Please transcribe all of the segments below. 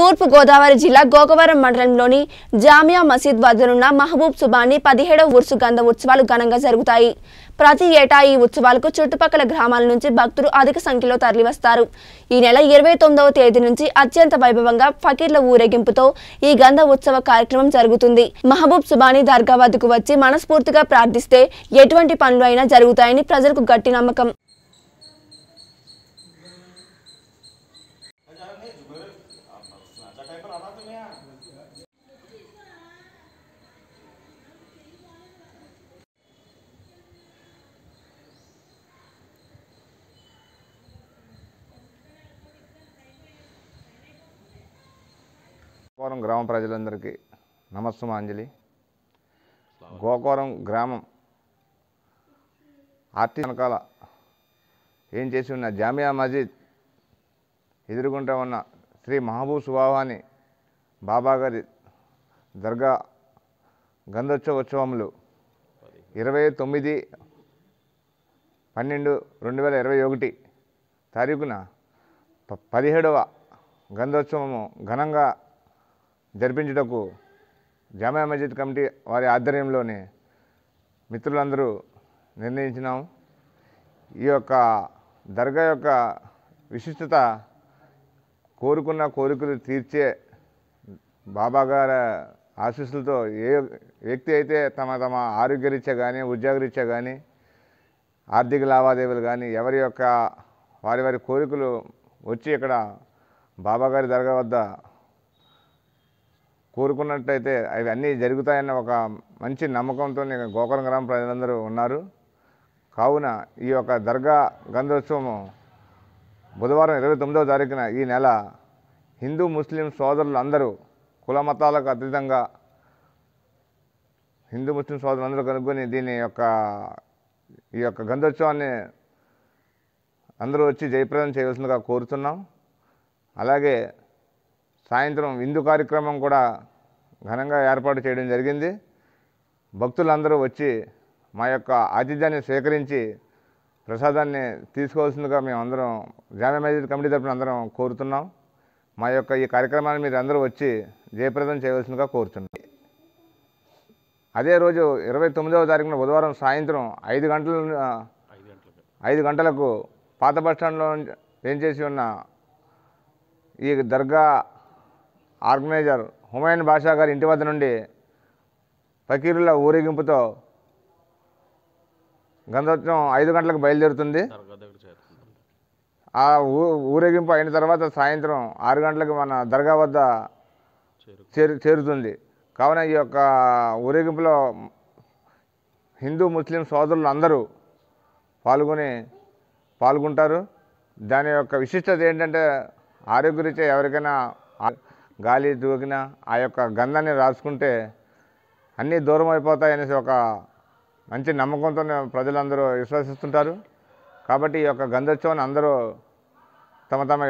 తూర్పు గోదావరి జిల్లా గోకవరం మండలంలోని జామియా మసీద్ వద్దనున్న మహబూబ్ సుబానీ పదిహేడవ ఉర్సు గంధ ఉత్సవాలు ఘనంగా జరుగుతాయి ప్రతి ఏటా ఈ ఉత్సవాలకు చుట్టుపక్కల గ్రామాల నుంచి భక్తులు అధిక సంఖ్యలో తరలివస్తారు ఈ నెల ఇరవై తొమ్మిదవ తేదీ నుంచి అత్యంత వైభవంగా ఫకీర్ల ఊరేగింపుతో ఈ గంధ ఉత్సవ కార్యక్రమం జరుగుతుంది మహబూబ్ సుబానీ దర్గా వద్దకు వచ్చి మనస్ఫూర్తిగా ప్రార్థిస్తే ఎటువంటి పనులు అయినా జరుగుతాయని ప్రజలకు గట్టి నమ్మకం గోకోరం గ్రామ ప్రజలందరికీ అంజలి గోకోరం గ్రామం ఆర్టీ వెనకాల ఏం చేసి ఉన్న జామియా మస్జిద్ ఎదుర్కొంటూ ఉన్న శ్రీ మహబూబ్ సుభావాని బాబాగారి దర్గా గంధోత్సవ ఉత్సవములు ఇరవై తొమ్మిది పన్నెండు రెండు వేల ఇరవై ఒకటి తారీఖున పదిహేడవ గంధోత్సవము ఘనంగా జరిపించుటకు జామా మస్జిద్ కమిటీ వారి ఆధ్వర్యంలోని మిత్రులందరూ నిర్ణయించినాము ఈ యొక్క దర్గా యొక్క విశిష్టత కోరుకున్న కోరికలు తీర్చే బాబాగారి ఆశీస్సులతో ఏ వ్యక్తి అయితే తమ తమ ఆరోగ్యరీత్యా కానీ ఉద్యోగరీత్యా కానీ ఆర్థిక లావాదేవీలు కానీ ఎవరి యొక్క వారి వారి కోరికలు వచ్చి ఇక్కడ బాబాగారి దర్గా వద్ద కోరుకున్నట్టయితే అవి అన్నీ జరుగుతాయన్న ఒక మంచి నమ్మకంతో గోకరం గ్రామ ప్రజలందరూ ఉన్నారు కావున ఈ యొక్క దర్గా గంధోత్సవము బుధవారం ఇరవై తొమ్మిదవ తారీఖున ఈ నెల హిందూ ముస్లిం సోదరులు అందరూ కుల మతాలకు అతీతంగా హిందూ ముస్లిం సోదరులు అందరూ కనుక్కొని దీని యొక్క ఈ యొక్క గంధోత్సవాన్ని అందరూ వచ్చి జయప్రదం చేయవలసిందిగా కోరుతున్నాం అలాగే సాయంత్రం విందు కార్యక్రమం కూడా ఘనంగా ఏర్పాటు చేయడం జరిగింది భక్తులందరూ వచ్చి మా యొక్క ఆతిథ్యాన్ని స్వీకరించి ప్రసాదాన్ని తీసుకోవాల్సిందిగా మేమందరం జామీయ మసీద్ కమిటీ తరఫున అందరం కోరుతున్నాం మా యొక్క ఈ కార్యక్రమాన్ని మీరు అందరూ వచ్చి జయప్రదం చేయవలసిందిగా కోరుతున్నాం అదే రోజు ఇరవై తొమ్మిదవ తారీఖున బుధవారం సాయంత్రం ఐదు గంటల ఐదు గంటలకు పాత బస్టాండ్లో ఏం చేసి ఉన్న ఈ దర్గా ఆర్గనైజర్ హుమాయూన్ బాషా గారి ఇంటి వద్ద నుండి ఫకీరుల ఊరేగింపుతో గంధోత్సవం ఐదు గంటలకు బయలుదేరుతుంది ఆ ఊరేగింపు అయిన తర్వాత సాయంత్రం ఆరు గంటలకు మన దర్గా వద్ద చేరు చేరుతుంది కావున ఈ యొక్క ఊరేగింపులో హిందూ ముస్లిం సోదరులు అందరూ పాల్గొని పాల్గొంటారు దాని యొక్క విశిష్టత ఏంటంటే ఆరోగ్యరీత్యా ఎవరికైనా గాలి దూకిన ఆ యొక్క గంధాన్ని రాసుకుంటే అన్నీ దూరం అయిపోతాయి అనేసి ఒక మంచి నమ్మకంతో ప్రజలందరూ విశ్వసిస్తుంటారు కాబట్టి ఈ యొక్క గంధోత్సవాన్ని అందరూ తమ తమ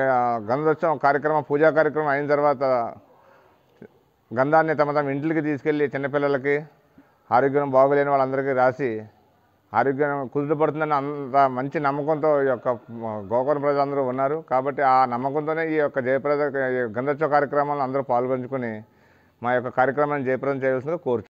గంధోత్సవం కార్యక్రమం పూజా కార్యక్రమం అయిన తర్వాత గంధాన్ని తమ తమ ఇంటికి తీసుకెళ్ళి చిన్నపిల్లలకి ఆరోగ్యం బాగోలేని వాళ్ళందరికీ రాసి ఆరోగ్యం కుదుటపడుతుందని అంత మంచి నమ్మకంతో ఈ యొక్క గోకర్ణ ప్రజలందరూ ఉన్నారు కాబట్టి ఆ నమ్మకంతోనే ఈ యొక్క జయప్రద గంధత్సవ కార్యక్రమాలను అందరూ పాల్గొంచుకొని మా యొక్క కార్యక్రమాన్ని జయప్రదం చేయవలసిందిగా కోరుచు